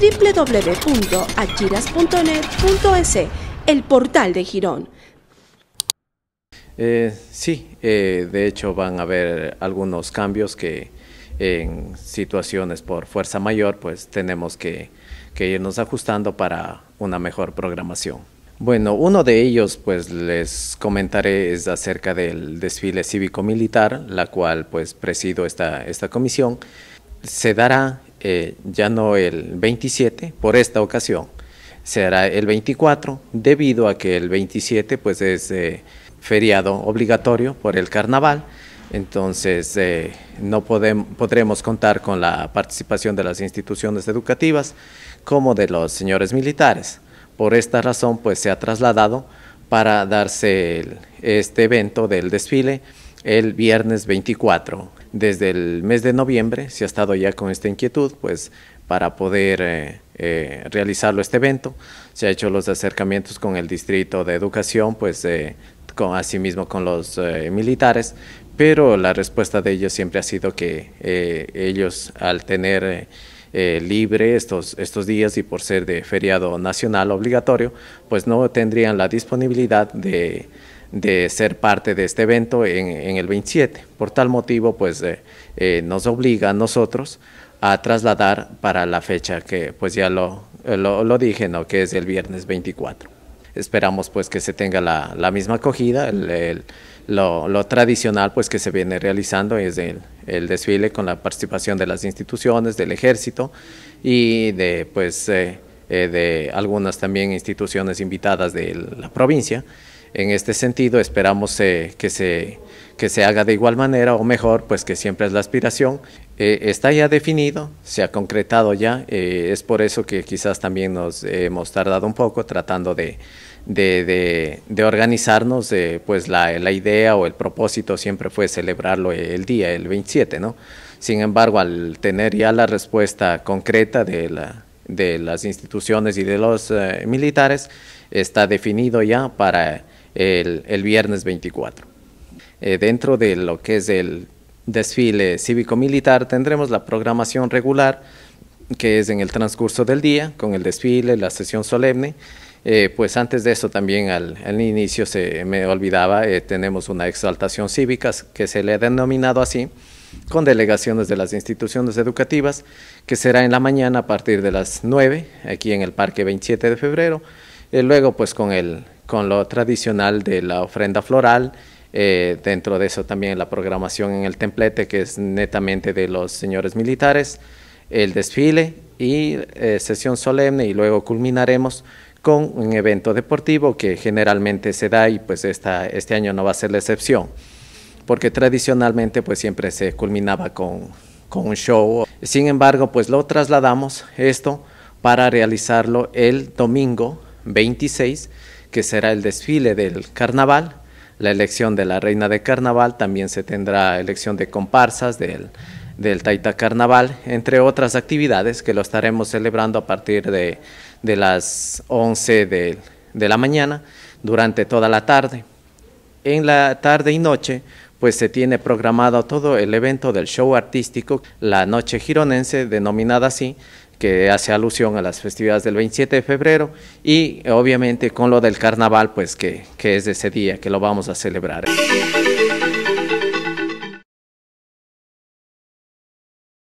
www.achiras.net.es, el portal de Girón. Eh, sí, eh, de hecho van a haber algunos cambios que en situaciones por fuerza mayor pues tenemos que, irnos ajustando para una mejor programación. Bueno, uno de ellos, pues les comentaré, es acerca del desfile cívico-militar, la cual pues presido esta, esta comisión. Se dará eh, ya no el 27 por esta ocasión, será el 24 debido a que el 27 pues es eh, feriado obligatorio por el carnaval, entonces eh, no podremos contar con la participación de las instituciones educativas como de los señores militares. Por esta razón pues se ha trasladado para darse este evento del desfile el viernes 24. Desde el mes de noviembre se ha estado ya con esta inquietud, pues para poder eh, eh, realizarlo este evento. Se ha hecho los acercamientos con el Distrito de Educación, pues eh, con, asimismo con los militares, pero la respuesta de ellos siempre ha sido que ellos al tener... libre estos, estos días y por ser de feriado nacional obligatorio, pues no tendrían la disponibilidad de, de ser parte de este evento en, el 27. Por tal motivo, pues eh, eh, nos obliga a nosotros a trasladar para la fecha que pues ya lo, eh, lo, dije, ¿no? que es el viernes 24. Esperamos pues que se tenga la, misma acogida, lo, tradicional pues que se viene realizando es el, el, desfile con la participación de las instituciones, del ejército y de pues de algunas también instituciones invitadas de la provincia. En este sentido, esperamos eh, que, se, que se haga de igual manera o mejor, pues que siempre es la aspiración. Eh, está ya definido, se ha concretado ya, eh, es por eso que quizás también nos hemos tardado un poco tratando de, de, de, de organizarnos, pues la, idea o el propósito siempre fue celebrarlo el día, el 27, ¿no? Sin embargo, al tener ya la respuesta concreta de la, de las instituciones y de los militares está definido ya para el, viernes 24. Eh, dentro de lo que es el desfile cívico-militar tendremos la programación regular que es en el transcurso del día, con el desfile, la sesión solemne. Eh, pues antes de eso también al, inicio se me olvidaba, eh, tenemos una exaltación cívica que se le ha denominado así, con delegaciones de las instituciones educativas, que será en la mañana a partir de las 9, aquí en el Parque 27 de Febrero. Eh, luego, pues con, el, con lo tradicional de la ofrenda floral, eh, dentro de eso también la programación en el templete, que es netamente de los señores militares, el desfile y eh, sesión solemne y luego culminaremos con un evento deportivo que generalmente se da y pues esta, este año no va a ser la excepción, porque tradicionalmente pues siempre se culminaba con, con un show. Sin embargo, pues lo trasladamos esto para realizarlo el domingo 26, que será el desfile del carnaval, la elección de la reina de carnaval, también se tendrá elección de comparsas del, del Taita Carnaval, entre otras actividades que lo estaremos celebrando a partir de, de las 11 de, de la mañana durante toda la tarde. En la tarde y noche pues se tiene programado todo el evento del show artístico La Noche Gironense, denominada así, que hace alusión a las festividades del 27 de febrero y obviamente con lo del carnaval, pues que, es de ese día que lo vamos a celebrar.